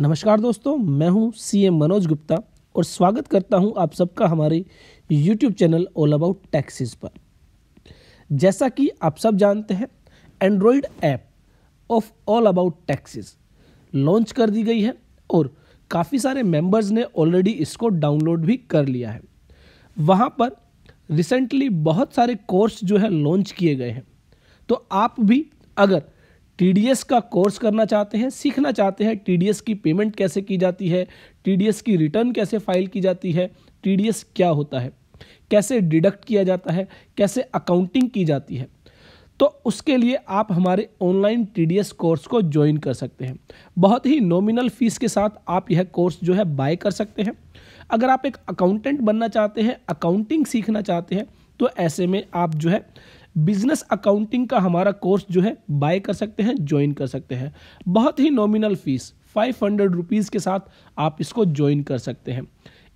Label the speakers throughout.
Speaker 1: नमस्कार दोस्तों मैं हूं सीएम मनोज गुप्ता और स्वागत करता हूं आप सबका हमारे YouTube channel all about taxes पर जैसा कि आप सब जानते हैं Android app of all about taxes launch कर दी गई है और काफ़ी सारे मेंबर्स ने ऑलरेडी इसको डाउनलोड भी कर लिया है वहाँ पर रिसेंटली बहुत सारे कोर्स जो है लॉन्च किए गए हैं तो आप भी अगर टी का कोर्स करना चाहते हैं सीखना चाहते हैं टी की पेमेंट कैसे की जाती है टी की रिटर्न कैसे फाइल की जाती है टी क्या होता है कैसे डिडक्ट किया जाता है कैसे अकाउंटिंग की जाती है तो उसके लिए आप हमारे ऑनलाइन टी कोर्स को ज्वाइन कर सकते हैं बहुत ही नॉमिनल फीस के साथ आप यह कोर्स जो है बाय कर सकते हैं अगर आप एक अकाउंटेंट बनना चाहते हैं अकाउंटिंग सीखना चाहते हैं तो ऐसे में आप जो है बिजनेस अकाउंटिंग का हमारा कोर्स जो है बाय कर सकते हैं ज्वाइन कर सकते हैं बहुत ही nominal fees five hundred rupees के साथ आप इसको ज्वाइन कर सकते हैं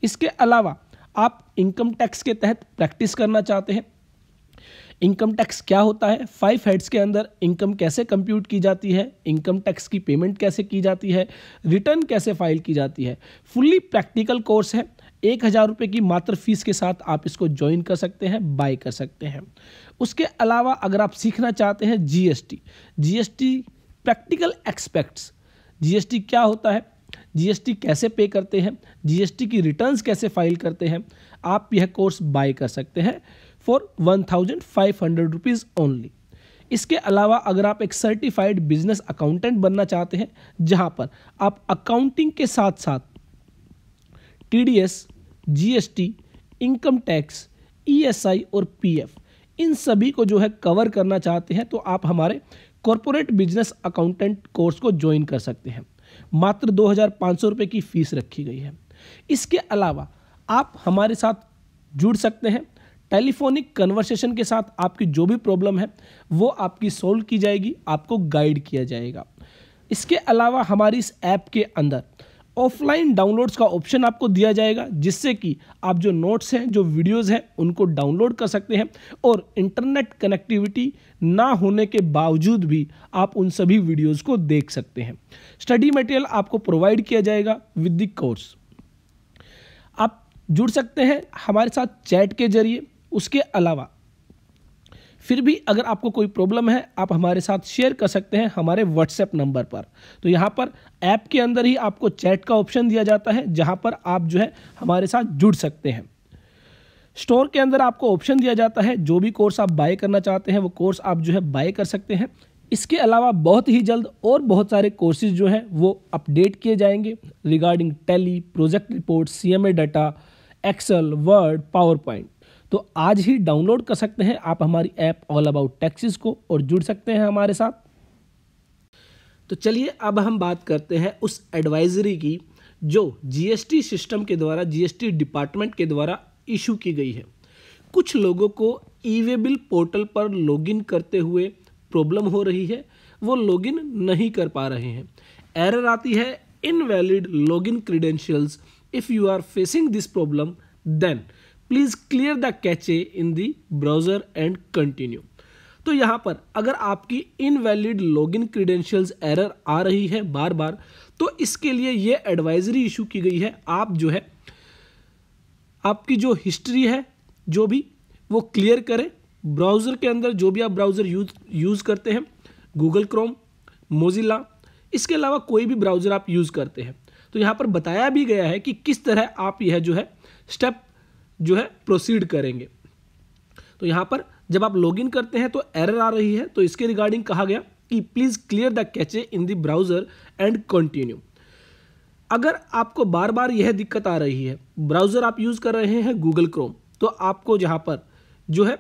Speaker 1: इसके अलावा आप इनकम टैक्स के तहत प्रैक्टिस करना चाहते हैं इनकम टैक्स क्या होता है फाइव हेड्स के अंदर इनकम कैसे कंप्यूट की जाती है इनकम टैक्स की पेमेंट कैसे की जाती है रिटर्न कैसे फाइल की जाती है फुल्ली प्रैक्टिकल कोर्स है एक हज़ार रुपये की मात्र फीस के साथ आप इसको ज्वाइन कर सकते हैं बाय कर सकते हैं उसके अलावा अगर आप सीखना चाहते हैं GST GST practical aspects GST क्या होता है जीएसटी कैसे पे करते हैं जीएसटी की रिटर्न्स कैसे फाइल करते हैं आप यह कोर्स बाय कर सकते हैं for one thousand five hundred rupees only इसके अलावा अगर आप एक सर्टिफाइड बिजनेस अकाउंटेंट बनना चाहते हैं जहां पर आप अकाउंटिंग के साथ साथ TDS GST income tax ESI और पीएफ इन सभी को जो है कवर करना चाहते हैं तो आप हमारे कॉरपोरेट बिजनेस अकाउंटेंट कोर्स को ज्वाइन कर सकते हैं मात्र दो हजार पाँच सौ रुपये की फीस रखी गई है इसके अलावा आप हमारे साथ जुड़ सकते हैं टेलीफोनिक कन्वर्सेशन के साथ आपकी जो भी प्रॉब्लम है वो आपकी सोल्व की जाएगी आपको गाइड किया जाएगा इसके अलावा हमारी इस ऐप के अंदर ऑफलाइन डाउनलोड्स का ऑप्शन आपको दिया जाएगा जिससे कि आप जो नोट्स हैं जो वीडियोस हैं उनको डाउनलोड कर सकते हैं और इंटरनेट कनेक्टिविटी ना होने के बावजूद भी आप उन सभी वीडियोस को देख सकते हैं स्टडी मटेरियल आपको प्रोवाइड किया जाएगा विद द कोर्स आप जुड़ सकते हैं हमारे साथ चैट के जरिए उसके अलावा फिर भी अगर आपको कोई प्रॉब्लम है आप हमारे साथ शेयर कर सकते हैं हमारे व्हाट्सएप नंबर पर तो यहाँ पर ऐप के अंदर ही आपको चैट का ऑप्शन दिया जाता है जहाँ पर आप जो है हमारे साथ जुड़ सकते हैं स्टोर के अंदर आपको ऑप्शन दिया जाता है जो भी कोर्स आप बाय करना चाहते हैं वो कोर्स आप जो है बाय कर सकते हैं इसके अलावा बहुत ही जल्द और बहुत सारे कोर्सेज जो हैं वो अपडेट किए जाएंगे regarding Tally project report C M data Excel Word PowerPoint तो आज ही डाउनलोड कर सकते हैं आप हमारी ऐप ऑल अबाउट टैक्सीज को और जुड़ सकते हैं हमारे साथ तो चलिए अब हम बात करते हैं उस एडवाइजरी की जो जीएसटी सिस्टम के द्वारा जीएसटी डिपार्टमेंट के द्वारा इशू की गई है कुछ लोगों को ई वे बिल पोर्टल पर लॉगिन करते हुए प्रॉब्लम हो रही है वो लॉगिन नहीं कर पा रहे हैं एरर आती है invalid login credentials if you are facing this problem then please clear the cache in the browser and continue तो यहां पर अगर आपकी इनवैलिड लॉगिन क्रीडेंशियल्स एरर आ रही है बार बार तो इसके लिए ये एडवाइजरी इशू की गई है आप जो है आपकी जो हिस्ट्री है जो भी वो क्लियर करें ब्राउज़र के अंदर जो भी आप ब्राउज़र यूज यूज़ करते हैं गूगल क्रोम मोजिला इसके अलावा कोई भी ब्राउज़र आप यूज़ करते हैं तो यहां पर बताया भी गया है कि किस तरह आप यह जो है स्टेप जो है प्रोसीड करेंगे तो यहां पर जब आप लॉगिन करते हैं तो एरर आ रही है तो इसके रिगार्डिंग कहा गया कि please clear the cache in the browser and continue अगर आपको बार बार यह दिक्कत आ रही है ब्राउज़र आप यूज़ कर रहे हैं गूगल क्रोम तो आपको जहां पर जो है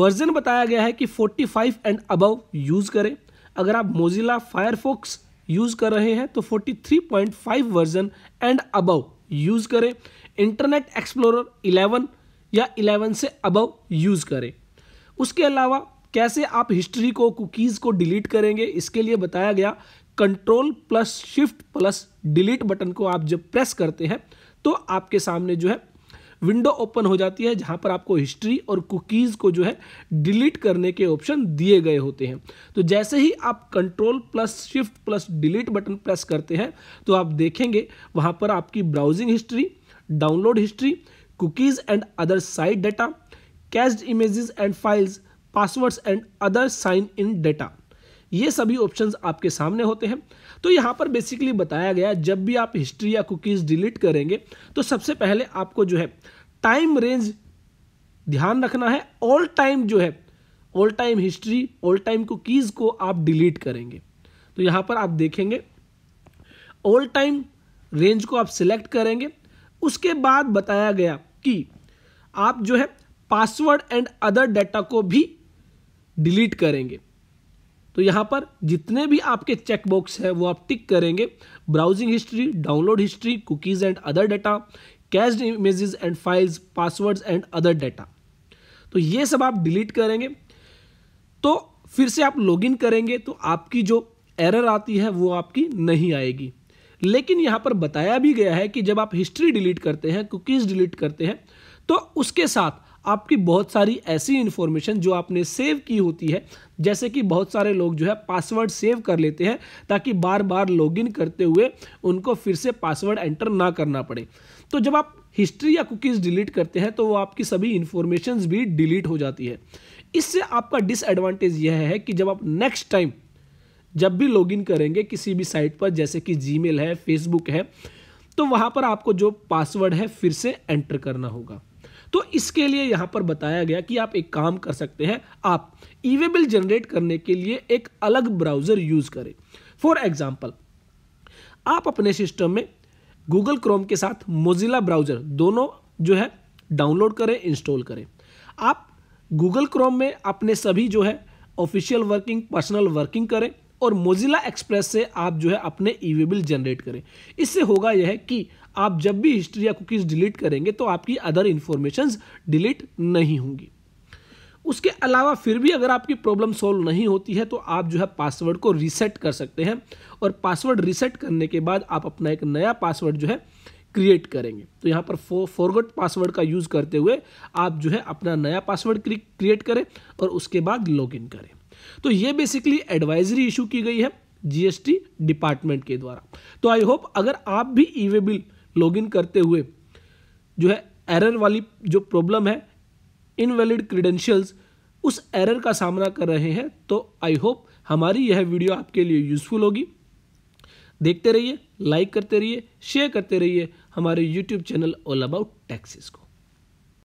Speaker 1: वर्जन बताया गया है कि 45 एंड अबव यूज़ करें अगर आप मोजिला फायरफोक्स यूज़ कर रहे हैं तो 43.5 वर्जन एंड अबव यूज़ करें इंटरनेट एक्सप्लोरर 11 या 11 से अबव यूज़ करें उसके अलावा कैसे आप हिस्ट्री को कुकीज़ को डिलीट करेंगे इसके लिए बताया गया control plus shift plus delete button को आप जब प्रेस करते हैं तो आपके सामने जो है विंडो ओपन हो जाती है जहां पर आपको हिस्ट्री और कुकीज़ को जो है डिलीट करने के ऑप्शन दिए गए होते हैं तो जैसे ही आप control plus shift plus delete button press करते हैं तो आप देखेंगे वहां पर आपकी browsing history download history cookies and other site data cache image and files passwords and other sign in data ये सभी ऑप्शंस आपके सामने होते हैं तो यहाँ पर बेसिकली बताया गया जब भी आप हिस्ट्री या कुकीज़ डिलीट करेंगे तो सबसे पहले आपको जो है टाइम रेंज ध्यान रखना है ऑल टाइम जो है all time history all time cookies को आप डिलीट करेंगे तो यहाँ पर आप देखेंगे ऑल टाइम रेंज को आप सिलेक्ट करेंगे उसके बाद बताया गया कि आप जो है पासवर्ड एंड अदर डाटा को भी डिलीट करेंगे तो यहाँ पर जितने भी आपके चेकबॉक्स है वो आप टिक करेंगे browsing history download history cookies and other data cache images and files passwords and other data तो ये सब आप डिलीट करेंगे तो फिर से आप लॉगिन करेंगे तो आपकी जो एरर आती है वो आपकी नहीं आएगी लेकिन यहाँ पर बताया भी गया है कि जब आप हिस्ट्री डिलीट करते हैं कुकीज़ डिलीट करते हैं तो उसके साथ आपकी बहुत सारी ऐसी इन्फॉर्मेशन जो आपने सेव की होती है जैसे कि बहुत सारे लोग जो है पासवर्ड सेव कर लेते हैं ताकि बार बार लॉगिन करते हुए उनको फिर से पासवर्ड एंटर ना करना पड़े तो जब आप हिस्ट्री या कुकीज़ डिलीट करते हैं तो वो आपकी सभी इन्फॉर्मेशन भी डिलीट हो जाती है इससे आपका डिसएडवांटेज यह है कि जब आप नेक्स्ट टाइम जब भी लॉगिन करेंगे किसी भी साइट पर जैसे कि जीमेल है फेसबुक है तो वहाँ पर आपको जो पासवर्ड है फिर से एंटर करना होगा तो इसके लिए यहां पर बताया गया कि आप एक काम कर सकते हैं आप ईवे बिल जनरेट करने के लिए एक अलग ब्राउज़र यूज़ करें फॉर एग्जाम्पल आप अपने सिस्टम में गूगल क्रोम के साथ मोजिला ब्राउज़र दोनों जो है डाउनलोड करें इंस्टॉल करें आप गूगल क्रोम में अपने सभी जो है ऑफिशियल वर्किंग पर्सनल वर्किंग करें और मोजिला एक्सप्रेस से आप जो है अपने ई बिल जनरेट करें इससे होगा यह कि आप जब भी हिस्ट्री या कुकीज़ डिलीट करेंगे तो आपकी अदर इन्फॉर्मेशन डिलीट नहीं होंगी उसके अलावा फिर भी अगर आपकी प्रॉब्लम सॉल्व नहीं होती है तो आप जो है पासवर्ड को रीसेट कर सकते हैं और पासवर्ड रीसेट करने के बाद आप अपना एक नया पासवर्ड जो है क्रिएट करेंगे तो यहाँ पर फो फॉरगट पासवर्ड का यूज़ करते हुए आप जो है अपना नया पासवर्ड क्रिएट करें और उसके बाद लॉगिन करें तो ये बेसिकली एडवाइजरी इशू की गई है जीएसटी डिपार्टमेंट के द्वारा तो आई होप अगर आप भी ई वे बिल लॉगिन करते हुए जो है एरर वाली जो प्रॉब्लम है इनवैलिड क्रीडेंशियल्स उस एरर का सामना कर रहे हैं तो आई होप हमारी यह वीडियो आपके लिए यूज़फुल होगी देखते रहिए लाइक करते रहिए शेयर करते रहिए हमारे YouTube channel all about taxes को